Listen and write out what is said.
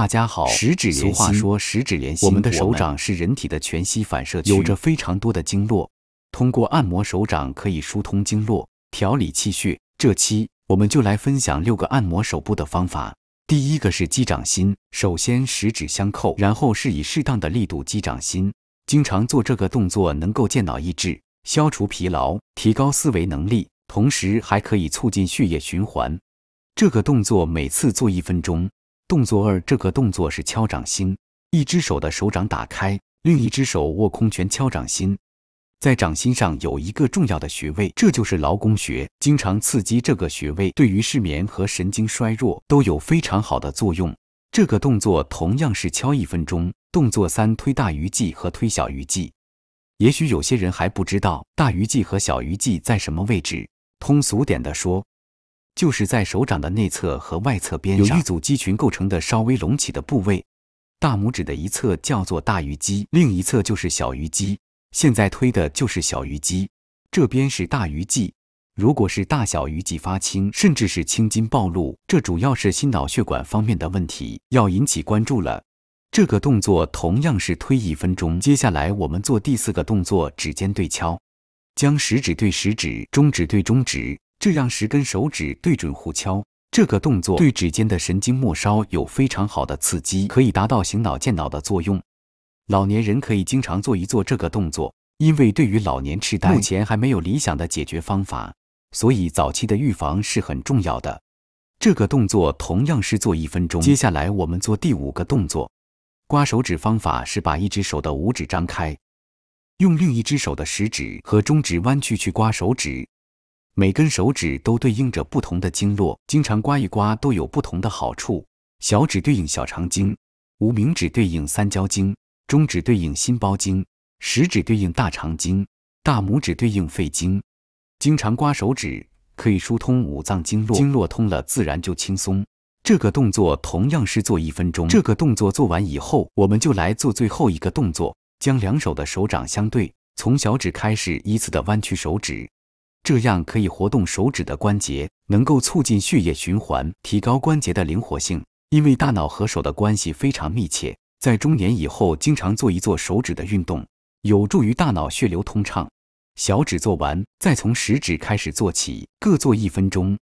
大家好，十指连心。俗话说，十指连心。我们的手掌是人体的全息反射区，有着非常多的经络。通过按摩手掌可以疏通经络，调理气血。这期我们就来分享六个按摩手部的方法。第一个是击掌心，首先十指相扣，然后是以适当的力度击掌心。经常做这个动作能够健脑益智，消除疲劳，提高思维能力，同时还可以促进血液循环。这个动作每次做一分钟。动作二，这个动作是敲掌心，一只手的手掌打开，另一只手握空拳敲掌心，在掌心上有一个重要的穴位，这就是劳宫穴。经常刺激这个穴位，对于失眠和神经衰弱都有非常好的作用。这个动作同样是敲一分钟。动作三，推大鱼际和推小鱼际。也许有些人还不知道大鱼际和小鱼际在什么位置。通俗点的说。就是在手掌的内侧和外侧边上有一组肌群构成的稍微隆起的部位，大拇指的一侧叫做大鱼肌，另一侧就是小鱼肌。现在推的就是小鱼肌，这边是大鱼际。如果是大小鱼际发青，甚至是青筋暴露，这主要是心脑血管方面的问题，要引起关注了。这个动作同样是推一分钟，接下来我们做第四个动作：指尖对敲，将食指对食指，中指对中指。这样十根手指对准互敲，这个动作对指尖的神经末梢有非常好的刺激，可以达到醒脑健脑的作用。老年人可以经常做一做这个动作，因为对于老年痴呆，目前还没有理想的解决方法，所以早期的预防是很重要的。这个动作同样是做一分钟。接下来我们做第五个动作，刮手指方法是把一只手的五指张开，用另一只手的食指和中指弯曲去刮手指。每根手指都对应着不同的经络，经常刮一刮都有不同的好处。小指对应小肠经，无名指对应三焦经，中指对应心包经，食指对应大肠经，大拇指对应肺经。经常刮手指可以疏通五脏经络，经络通了自然就轻松。这个动作同样是做一分钟。这个动作做完以后，我们就来做最后一个动作，将两手的手掌相对，从小指开始依次的弯曲手指。这样可以活动手指的关节，能够促进血液循环，提高关节的灵活性。因为大脑和手的关系非常密切，在中年以后经常做一做手指的运动，有助于大脑血流通畅。小指做完，再从食指开始做起，各做一分钟。